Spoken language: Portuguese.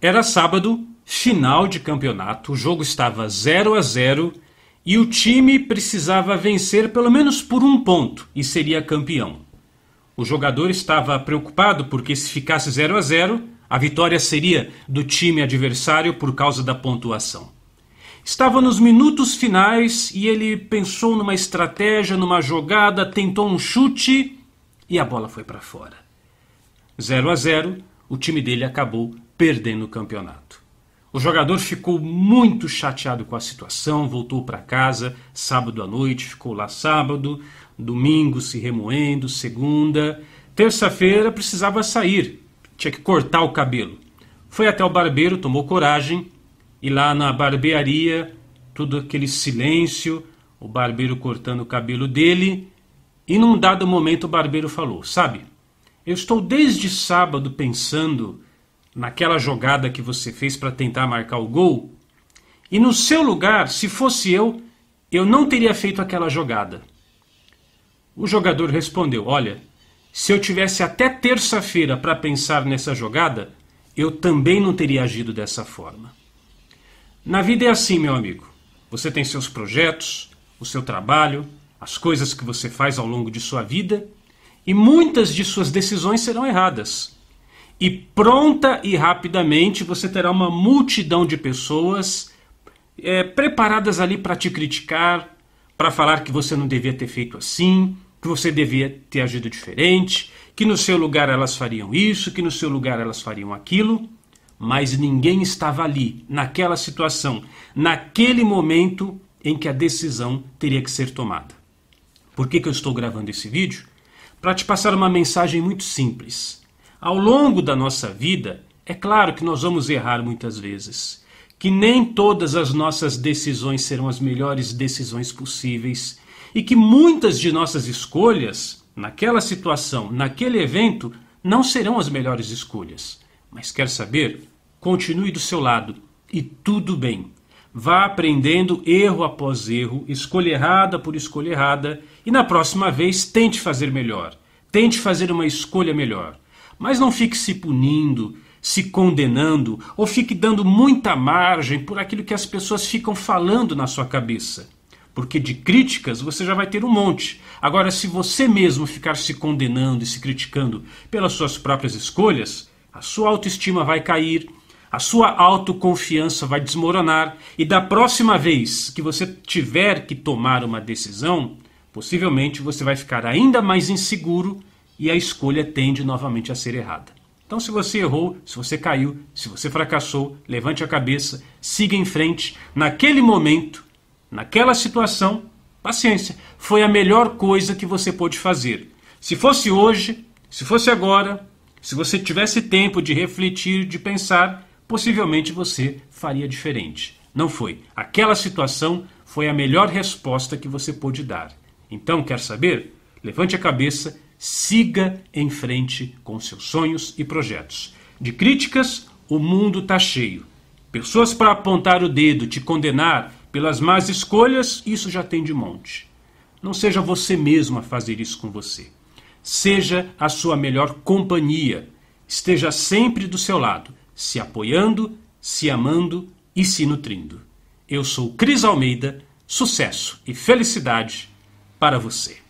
Era sábado, final de campeonato, o jogo estava 0 a 0 e o time precisava vencer pelo menos por um ponto e seria campeão. O jogador estava preocupado porque se ficasse 0 a 0, a vitória seria do time adversário por causa da pontuação. Estava nos minutos finais e ele pensou numa estratégia, numa jogada, tentou um chute e a bola foi para fora. 0 a 0, o time dele acabou perdem no campeonato. O jogador ficou muito chateado com a situação, voltou para casa sábado à noite, ficou lá sábado, domingo se remoendo, segunda. Terça-feira precisava sair, tinha que cortar o cabelo. Foi até o barbeiro, tomou coragem e lá na barbearia, tudo aquele silêncio, o barbeiro cortando o cabelo dele. E num dado momento o barbeiro falou: Sabe, eu estou desde sábado pensando naquela jogada que você fez para tentar marcar o gol. E no seu lugar, se fosse eu, eu não teria feito aquela jogada. O jogador respondeu: Olha, se eu tivesse até terça-feira para pensar nessa jogada, eu também não teria agido dessa forma. Na vida é assim, meu amigo. Você tem seus projetos, o seu trabalho, as coisas que você faz ao longo de sua vida, e muitas de suas decisões serão erradas e pronta e rapidamente você terá uma multidão de pessoas é, preparadas ali para te criticar, para falar que você não devia ter feito assim, que você devia ter agido diferente, que no seu lugar elas fariam isso, que no seu lugar elas fariam aquilo, mas ninguém estava ali, naquela situação, naquele momento em que a decisão teria que ser tomada. Por que, que eu estou gravando esse vídeo? Para te passar uma mensagem muito simples. Ao longo da nossa vida, é claro que nós vamos errar muitas vezes, que nem todas as nossas decisões serão as melhores decisões possíveis e que muitas de nossas escolhas, naquela situação, naquele evento, não serão as melhores escolhas. Mas quer saber? Continue do seu lado e tudo bem. Vá aprendendo erro após erro, escolha errada por escolha errada e na próxima vez tente fazer melhor. Tente fazer uma escolha melhor. Mas não fique se punindo, se condenando ou fique dando muita margem por aquilo que as pessoas ficam falando na sua cabeça. Porque de críticas você já vai ter um monte. Agora, se você mesmo ficar se condenando e se criticando pelas suas próprias escolhas, a sua autoestima vai cair, a sua autoconfiança vai desmoronar e da próxima vez que você tiver que tomar uma decisão, possivelmente você vai ficar ainda mais inseguro e a escolha tende novamente a ser errada. Então, se você errou, se você caiu, se você fracassou, levante a cabeça, siga em frente. Naquele momento, naquela situação, paciência, foi a melhor coisa que você pôde fazer. Se fosse hoje, se fosse agora, se você tivesse tempo de refletir, de pensar, possivelmente você faria diferente. Não foi. Aquela situação foi a melhor resposta que você pôde dar. Então, quer saber? Levante a cabeça Siga em frente com seus sonhos e projetos. De críticas, o mundo está cheio. Pessoas para apontar o dedo, te condenar pelas más escolhas, isso já tem de monte. Não seja você mesmo a fazer isso com você. Seja a sua melhor companhia. Esteja sempre do seu lado, se apoiando, se amando e se nutrindo. Eu sou Cris Almeida, sucesso e felicidade para você.